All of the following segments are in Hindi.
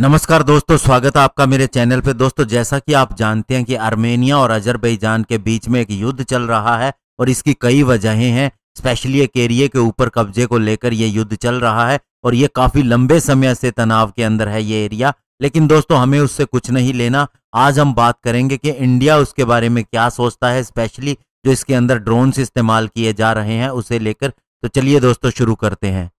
नमस्कार दोस्तों स्वागत है आपका मेरे चैनल पे दोस्तों जैसा कि आप जानते हैं कि आर्मेनिया और अजरबैजान के बीच में एक युद्ध चल रहा है और इसकी कई वजहें हैं स्पेशली एक एरिए के ऊपर कब्जे को लेकर ये युद्ध चल रहा है और ये काफ़ी लंबे समय से तनाव के अंदर है ये एरिया लेकिन दोस्तों हमें उससे कुछ नहीं लेना आज हम बात करेंगे कि इंडिया उसके बारे में क्या सोचता है स्पेशली जो इसके अंदर ड्रोन इस्तेमाल किए जा रहे हैं उसे लेकर तो चलिए दोस्तों शुरू करते हैं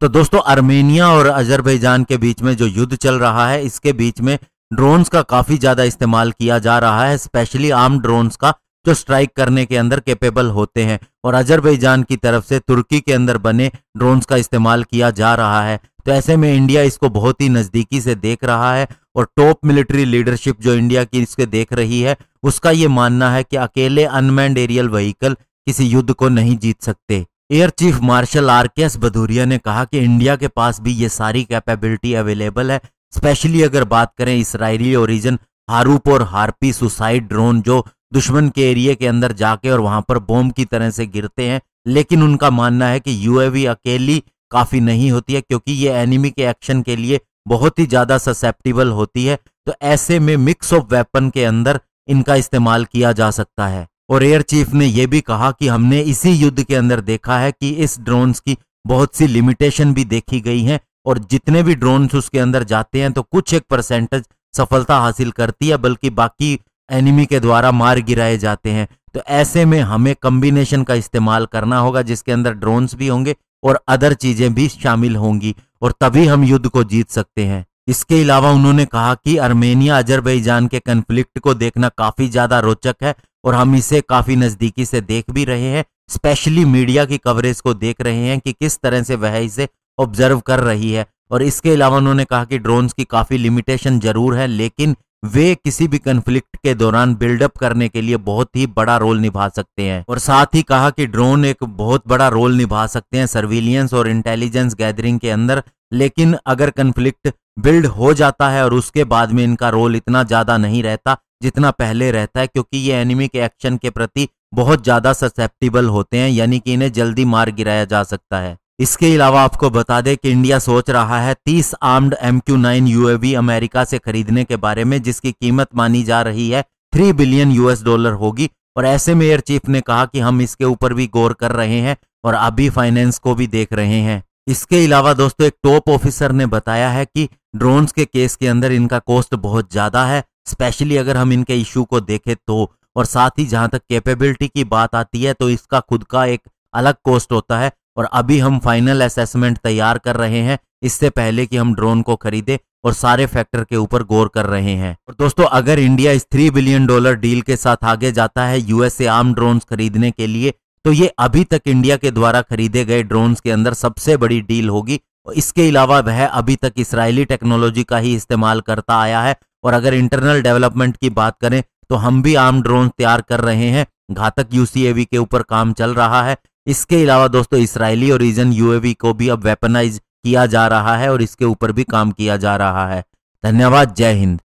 तो दोस्तों आर्मेनिया और अजरबैजान के बीच में जो युद्ध चल रहा है इसके बीच में ड्रोन्स का काफ़ी ज़्यादा इस्तेमाल किया जा रहा है स्पेशली आर्म ड्रोन्स का जो स्ट्राइक करने के अंदर कैपेबल होते हैं और अजरबैजान की तरफ से तुर्की के अंदर बने ड्रोन्स का इस्तेमाल किया जा रहा है तो ऐसे में इंडिया इसको बहुत ही नज़दीकी से देख रहा है और टॉप मिलिट्री लीडरशिप जो इंडिया की इसके देख रही है उसका ये मानना है कि अकेले अनमैंड एरियल व्हीकल किसी युद्ध को नहीं जीत सकते air chief marshal R K S Bhadauria ने कहा कि इंडिया के पास भी ये सारी कैपेबिलिटी अवेलेबल है स्पेशली अगर बात करें इसराइली ओरिजन हारूप और हारपी सुसाइड ड्रोन जो दुश्मन के एरिया के अंदर जाके और वहां पर बॉम्ब की तरह से गिरते हैं लेकिन उनका मानना है कि यूएवी अकेली काफ़ी नहीं होती है क्योंकि ये एनिमी के एक्शन के लिए बहुत ही ज़्यादा ससेप्टिबल होती है तो ऐसे में मिक्स ऑफ वेपन के अंदर इनका इस्तेमाल किया जा सकता है और एयर चीफ ने यह भी कहा कि हमने इसी युद्ध के अंदर देखा है कि इस ड्रोन्स की बहुत सी लिमिटेशन भी देखी गई है और जितने भी ड्रोन्स उसके अंदर जाते हैं तो कुछ एक परसेंटेज सफलता हासिल करती है बल्कि बाकी एनिमी के द्वारा मार गिराए जाते हैं तो ऐसे में हमें कम्बिनेशन का इस्तेमाल करना होगा जिसके अंदर ड्रोन्स भी होंगे और अदर चीज़ें भी शामिल होंगी और तभी हम युद्ध को जीत सकते हैं इसके अलावा उन्होंने कहा कि अर्मेनिया अजरबैजान के कन्फ्लिक्ट को देखना काफ़ी ज़्यादा रोचक है और हम इसे काफ़ी नज़दीकी से देख भी रहे हैं स्पेशली मीडिया की कवरेज को देख रहे हैं कि किस तरह से वह इसे ऑब्जर्व कर रही है और इसके अलावा उन्होंने कहा कि ड्रोन्स की काफ़ी लिमिटेशन जरूर है लेकिन वे किसी भी कंफ्लिक्ट के दौरान बिल्डअप करने के लिए बहुत ही बड़ा रोल निभा सकते हैं और साथ ही कहा कि ड्रोन एक बहुत बड़ा रोल निभा सकते हैं सर्विलियंस और इंटेलिजेंस गैदरिंग के अंदर लेकिन अगर कंफ्लिक्ट बिल्ड हो जाता है और उसके बाद में इनका रोल इतना ज्यादा नहीं रहता जितना पहले रहता है क्योंकि ये एनिमी के एक्शन के प्रति बहुत ज्यादा ससेप्टिबल होते हैं यानी कि इन्हें जल्दी मार गिराया जा सकता है इसके अलावा आपको बता दें कि इंडिया सोच रहा है 30 armed M Q nine UAV America से खरीदने के बारे में जिसकी कीमत मानी जा रही है 3 बिलियन यूएस डॉलर होगी और ऐसे में एयर चीफ ने कहा कि हम इसके ऊपर भी गौर कर रहे हैं और अभी फाइनेंस को भी देख रहे हैं इसके अलावा दोस्तों एक टॉप ऑफिसर ने बताया है कि ड्रोन्स के केस के अंदर इनका कॉस्ट बहुत ज़्यादा है स्पेशली अगर हम इनके इश्यू को देखें तो और साथ ही जहां तक कैपेबिलिटी की बात आती है तो इसका खुद का एक अलग कॉस्ट होता है और अभी हम फाइनल असेसमेंट तैयार कर रहे हैं इससे पहले कि हम ड्रोन को खरीदे और सारे फैक्टर के ऊपर गौर कर रहे हैं और दोस्तों अगर इंडिया इस थ्री बिलियन डॉलर डील के साथ आगे जाता है यूएसए आर्म ड्रोन खरीदने के लिए तो ये अभी तक इंडिया के द्वारा खरीदे गए ड्रोन के अंदर सबसे बड़ी डील होगी और इसके अलावा वह अभी तक इसराइली टेक्नोलॉजी का ही इस्तेमाल करता आया है और अगर इंटरनल डेवलपमेंट की बात करें तो हम भी आर्म ड्रोन तैयार कर रहे हैं घातक यूसीएवी के ऊपर काम चल रहा है इसके अलावा दोस्तों इसराइली और रीजन यूएवी को भी अब वेपनाइज किया जा रहा है और इसके ऊपर भी काम किया जा रहा है धन्यवाद जय हिंद